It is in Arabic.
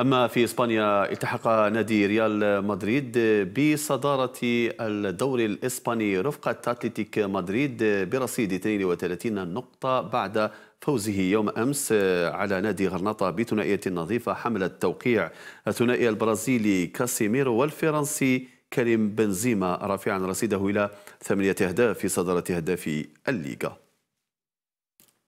أما في إسبانيا التحق نادي ريال مدريد بصدارة الدوري الإسباني رفقة أتلتيك مدريد برصيد 32 نقطة بعد فوزه يوم أمس على نادي غرناطة بثنائية نظيفة حمل التوقيع الثنائي البرازيلي كاسيميرو والفرنسي كريم بنزيما رافعا رصيده إلى ثمانية أهداف في صدارة أهداف الليغا